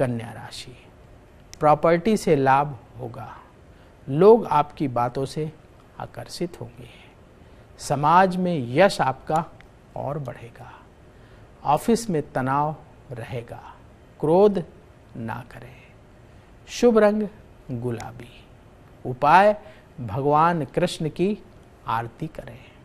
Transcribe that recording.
कन्या राशि प्रॉपर्टी से लाभ होगा लोग आपकी बातों से आकर्षित होंगे समाज में यश आपका और बढ़ेगा ऑफिस में तनाव रहेगा क्रोध ना करें शुभ रंग गुलाबी उपाय भगवान कृष्ण की आरती करें